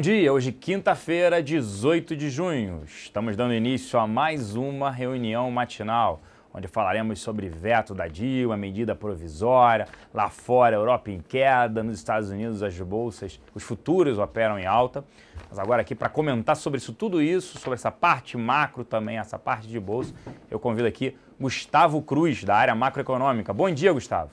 Bom dia, hoje quinta-feira, 18 de junho. Estamos dando início a mais uma reunião matinal, onde falaremos sobre veto da Dilma, medida provisória, lá fora, Europa em queda, nos Estados Unidos as bolsas, os futuros operam em alta. Mas agora aqui para comentar sobre isso tudo isso, sobre essa parte macro também, essa parte de bolsa, eu convido aqui Gustavo Cruz, da área macroeconômica. Bom dia, Gustavo.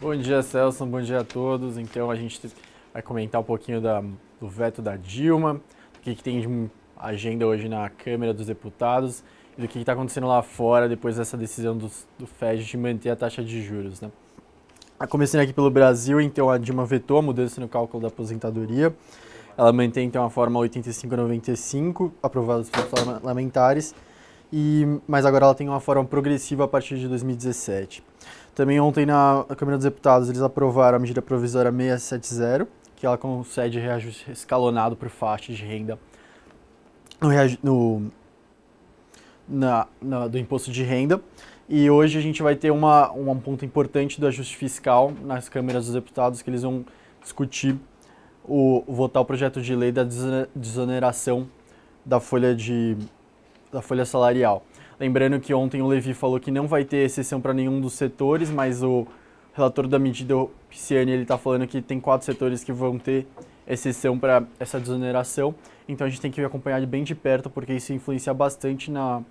Bom dia, Celso. Bom dia a todos. Então a gente vai comentar um pouquinho da do veto da Dilma, do que, que tem de agenda hoje na Câmara dos Deputados e do que está acontecendo lá fora depois dessa decisão do, do FED de manter a taxa de juros. Né? Tá começando aqui pelo Brasil, então a Dilma vetou a mudança no cálculo da aposentadoria. Ela mantém então a forma 85-95 aprovada pelos parlamentares, e, mas agora ela tem uma forma progressiva a partir de 2017. Também ontem na Câmara dos Deputados eles aprovaram a medida provisória 670, que ela concede reajuste escalonado por faixa de renda no, no na, na, do imposto de renda. E hoje a gente vai ter uma, um ponto importante do ajuste fiscal nas câmeras dos deputados, que eles vão discutir, o, votar o projeto de lei da desoneração da folha, de, da folha salarial. Lembrando que ontem o Levi falou que não vai ter exceção para nenhum dos setores, mas o relator da medida Pisciani ele está falando que tem quatro setores que vão ter exceção para essa desoneração. Então a gente tem que acompanhar bem de perto, porque isso influencia bastante na,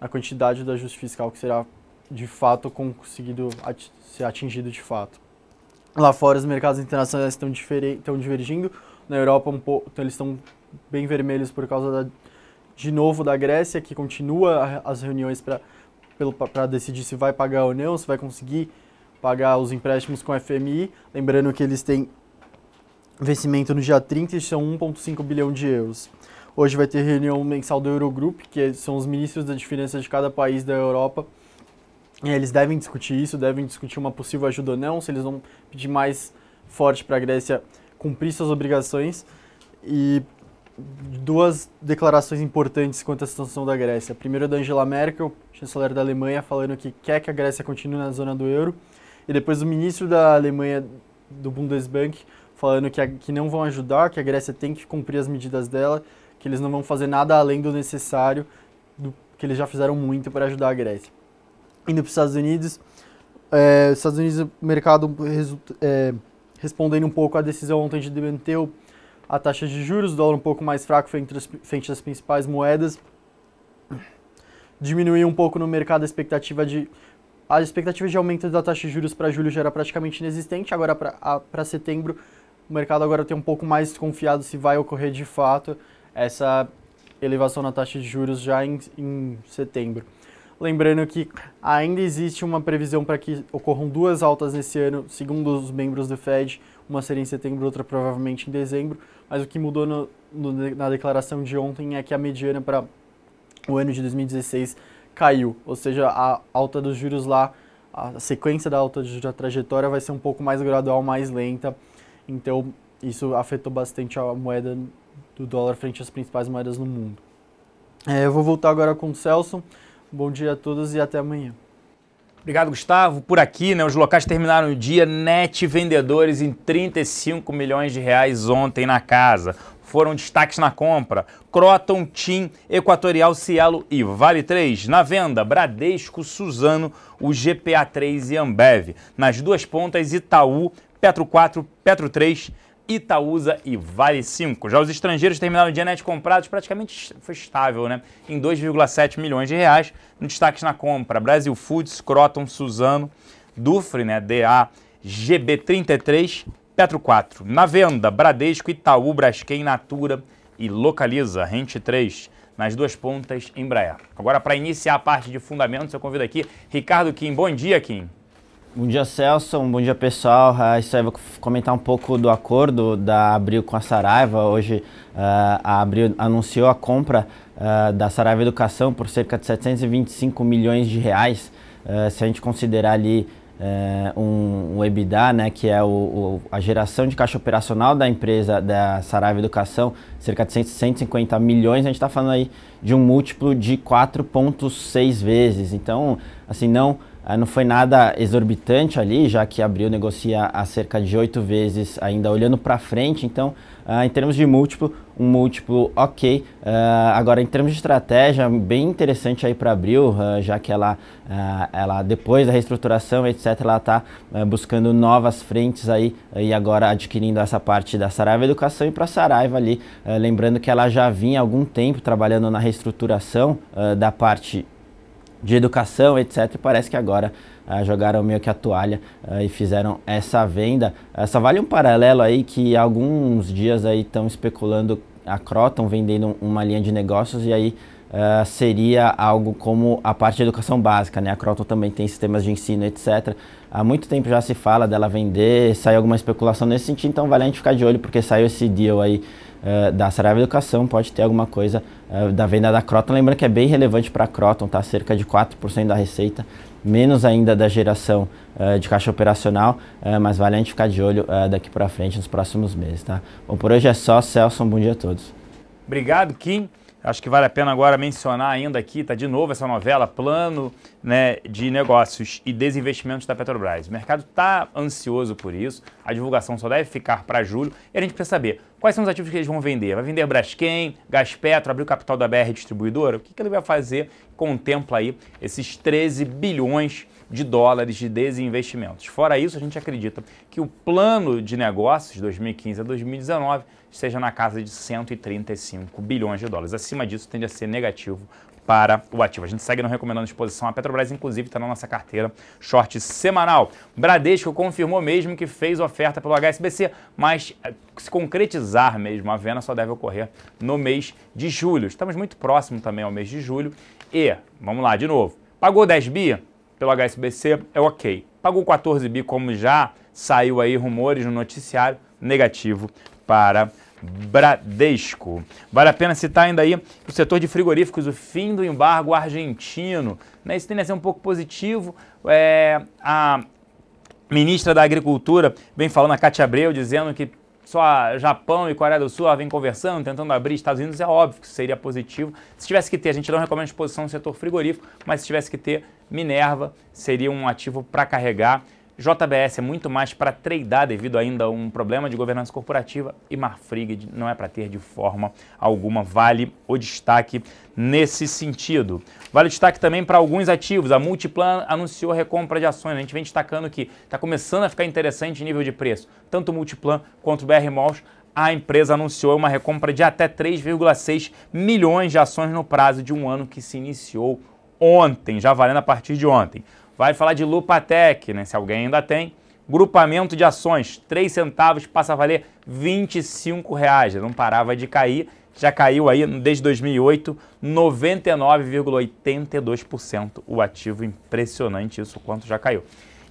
na quantidade do ajuste fiscal que será de fato conseguido at ser atingido de fato. Lá fora os mercados internacionais estão, estão divergindo. Na Europa um pouco, então, eles estão bem vermelhos por causa da, de novo da Grécia, que continua as reuniões para decidir se vai pagar ou não, se vai conseguir pagar os empréstimos com a FMI, lembrando que eles têm vencimento no dia 30 e são 1,5 bilhão de euros. Hoje vai ter reunião mensal do Eurogroup, que são os ministros da diferença de cada país da Europa. Eles devem discutir isso, devem discutir uma possível ajuda ou não, se eles vão pedir mais forte para a Grécia cumprir suas obrigações. E duas declarações importantes quanto à situação da Grécia. A primeira da Angela Merkel, chanceler da Alemanha, falando que quer que a Grécia continue na zona do euro e depois o ministro da Alemanha do Bundesbank falando que, a, que não vão ajudar, que a Grécia tem que cumprir as medidas dela, que eles não vão fazer nada além do necessário, do, que eles já fizeram muito para ajudar a Grécia. Indo para os Estados Unidos, é, os Estados Unidos, o mercado é, respondendo um pouco à decisão ontem de manter a taxa de juros, o dólar um pouco mais fraco frente frente às principais moedas, diminuiu um pouco no mercado a expectativa de a expectativa de aumento da taxa de juros para julho já era praticamente inexistente, agora para setembro o mercado agora tem um pouco mais desconfiado se vai ocorrer de fato essa elevação na taxa de juros já em, em setembro. Lembrando que ainda existe uma previsão para que ocorram duas altas nesse ano, segundo os membros do Fed, uma seria em setembro, outra provavelmente em dezembro, mas o que mudou no, no, na declaração de ontem é que a mediana para o ano de 2016 caiu, ou seja, a alta dos juros lá, a sequência da alta de juros, a trajetória vai ser um pouco mais gradual, mais lenta. Então, isso afetou bastante a moeda do dólar frente às principais moedas no mundo. É, eu vou voltar agora com o Celso. Bom dia a todos e até amanhã. Obrigado, Gustavo. Por aqui, né, os locais terminaram o dia net vendedores em 35 milhões de reais ontem na casa foram destaques na compra. Croton, Tim, Equatorial, Cielo e Vale 3. Na venda, Bradesco, Suzano, o GPA 3 e Ambev. Nas duas pontas, Itaú, Petro 4, Petro 3, Itaúsa e Vale 5. Já os estrangeiros terminaram o dia net comprados praticamente foi estável, né? Em 2,7 milhões de reais, destaques na compra. Brasil Foods, Croton, Suzano, Dufre, né? DA, GB33, Petro 4, na venda, Bradesco, Itaú, Braskem, Natura e Localiza, Rente 3, nas duas pontas, Embraer. Agora, para iniciar a parte de fundamentos, eu convido aqui Ricardo Kim. Bom dia, Kim. Bom dia, Celso. Bom dia, pessoal. Uh, isso aí, vou comentar um pouco do acordo da Abril com a Saraiva. Hoje, uh, a Abril anunciou a compra uh, da Saraiva Educação por cerca de 725 milhões de reais. se a gente considerar ali é, um, um EBITDA, né, que é o, o, a geração de caixa operacional da empresa da Sarave Educação, cerca de 150 milhões, a gente está falando aí de um múltiplo de 4,6 vezes. Então, assim, não ah, não foi nada exorbitante ali, já que abriu negocia a cerca de oito vezes, ainda olhando para frente. Então, uh, em termos de múltiplo, um múltiplo ok. Uh, agora, em termos de estratégia, bem interessante aí para abril, uh, já que ela, ela depois da reestruturação, etc., ela está buscando novas frentes aí e agora adquirindo essa parte da Saraiva Educação e para a Saraiva ali, lembrando que ela já vinha há algum tempo trabalhando na reestruturação da parte de educação, etc. parece que agora ah, jogaram meio que a toalha ah, e fizeram essa venda. Ah, só vale um paralelo aí que alguns dias aí estão especulando a Croton vendendo uma linha de negócios e aí ah, seria algo como a parte de educação básica, né? A Croton também tem sistemas de ensino, etc. Há muito tempo já se fala dela vender, saiu alguma especulação nesse sentido, então vale a gente ficar de olho porque saiu esse deal aí da Saraiva Educação, pode ter alguma coisa ah, da venda da Croton. Lembrando que é bem relevante para a Croton, tá? cerca de 4% da receita, menos ainda da geração uh, de caixa operacional, ah, mas vale a gente ficar de olho daqui para frente nos próximos meses. Tá? Bom, por hoje é só, Celso, um bom dia a todos. Obrigado, Kim. Acho que vale a pena agora mencionar ainda aqui, está de novo essa novela, plano né, de negócios e desinvestimentos da Petrobras. O mercado está ansioso por isso, a divulgação só deve ficar para julho e a gente precisa saber Quais são os ativos que eles vão vender? Vai vender Braskem, Gaspetro, abrir o capital da BR Distribuidora? O que, que ele vai fazer? Contempla aí esses 13 bilhões de dólares de desinvestimentos. Fora isso, a gente acredita que o plano de negócios 2015 a 2019 esteja na casa de 135 bilhões de dólares. Acima disso, tende a ser negativo para o ativo. A gente segue não recomendando exposição. A Petrobras, inclusive, está na nossa carteira short semanal. Bradesco confirmou mesmo que fez oferta pelo HSBC, mas eh, se concretizar mesmo a venda só deve ocorrer no mês de julho. Estamos muito próximo também ao mês de julho. E, vamos lá, de novo, pagou 10 bi pelo HSBC, é ok. Pagou 14 bi, como já saiu aí rumores no noticiário, negativo para Bradesco. Vale a pena citar ainda aí o setor de frigoríficos, o fim do embargo argentino. Né? Isso tende a ser um pouco positivo. É, a ministra da Agricultura vem falando, a Cátia Abreu, dizendo que só Japão e Coreia do Sul vêm conversando, tentando abrir Estados Unidos, é óbvio que seria positivo. Se tivesse que ter, a gente não recomenda exposição no setor frigorífico, mas se tivesse que ter, Minerva seria um ativo para carregar JBS é muito mais para tradear devido ainda a um problema de governança corporativa e Marfrig não é para ter de forma alguma. Vale o destaque nesse sentido. Vale o destaque também para alguns ativos. A Multiplan anunciou recompra de ações. A gente vem destacando que está começando a ficar interessante nível de preço. Tanto Multiplan quanto o BR Malls a empresa anunciou uma recompra de até 3,6 milhões de ações no prazo de um ano que se iniciou ontem, já valendo a partir de ontem. Vai falar de Lupatec, né? Se alguém ainda tem. Grupamento de ações, 3 centavos passa a valer 25 reais. Não parava de cair, já caiu aí desde 2008 99,82% o ativo. Impressionante isso, quanto já caiu.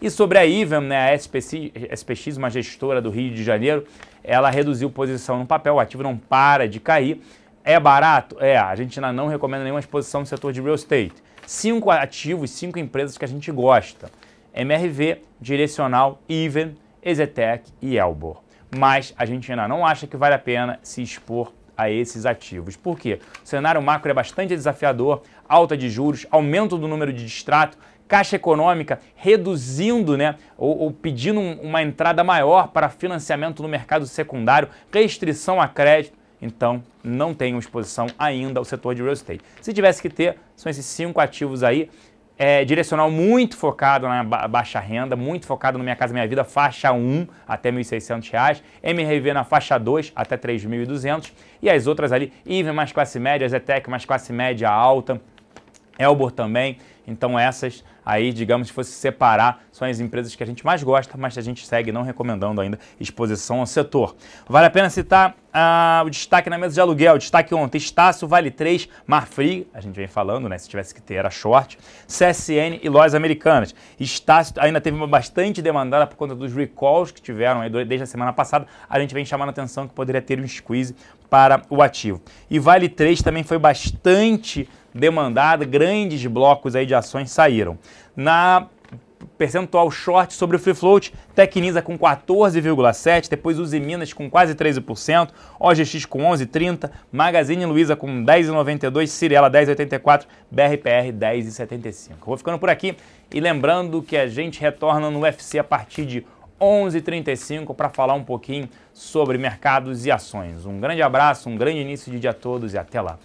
E sobre a IVM, né, a SPX, uma gestora do Rio de Janeiro, ela reduziu posição no papel, o ativo não para de cair. É barato? É, a gente ainda não recomenda nenhuma exposição no setor de real estate cinco ativos, cinco empresas que a gente gosta. MRV, Direcional, Even, Exetec e Elbor. Mas a gente ainda não acha que vale a pena se expor a esses ativos. Por quê? O cenário macro é bastante desafiador, alta de juros, aumento do número de distrato, Caixa Econômica reduzindo, né, ou, ou pedindo um, uma entrada maior para financiamento no mercado secundário, restrição a crédito. Então, não tenho exposição ainda ao setor de real estate. Se tivesse que ter, são esses cinco ativos aí. É, direcional muito focado na baixa renda, muito focado no Minha Casa Minha Vida, faixa 1 até R$ 1.600, MRV na faixa 2 até 3.200 e as outras ali, IVE mais classe média, Zetec mais classe média alta, Elbor também. Então essas aí, digamos, se fosse separar, são as empresas que a gente mais gosta, mas a gente segue não recomendando ainda exposição ao setor. Vale a pena citar ah, o destaque na mesa de aluguel, destaque ontem, Estácio, Vale 3, Marfri a gente vem falando, né, se tivesse que ter era short, CSN e lojas americanas. Estácio ainda teve uma bastante demandada por conta dos recalls que tiveram aí desde a semana passada, a gente vem chamando a atenção que poderia ter um squeeze para o ativo. E Vale 3 também foi bastante demandada, grandes blocos aí de ações saíram. Na percentual short sobre o free float, Tecnisa com 14,7%, depois Uzi Minas com quase 13%, OGX com 11,30%, Magazine Luiza com 10,92%, Cirela 10,84%, BRPR 10,75%. Vou ficando por aqui e lembrando que a gente retorna no UFC a partir de 11h35 para falar um pouquinho sobre mercados e ações. Um grande abraço, um grande início de dia a todos e até lá.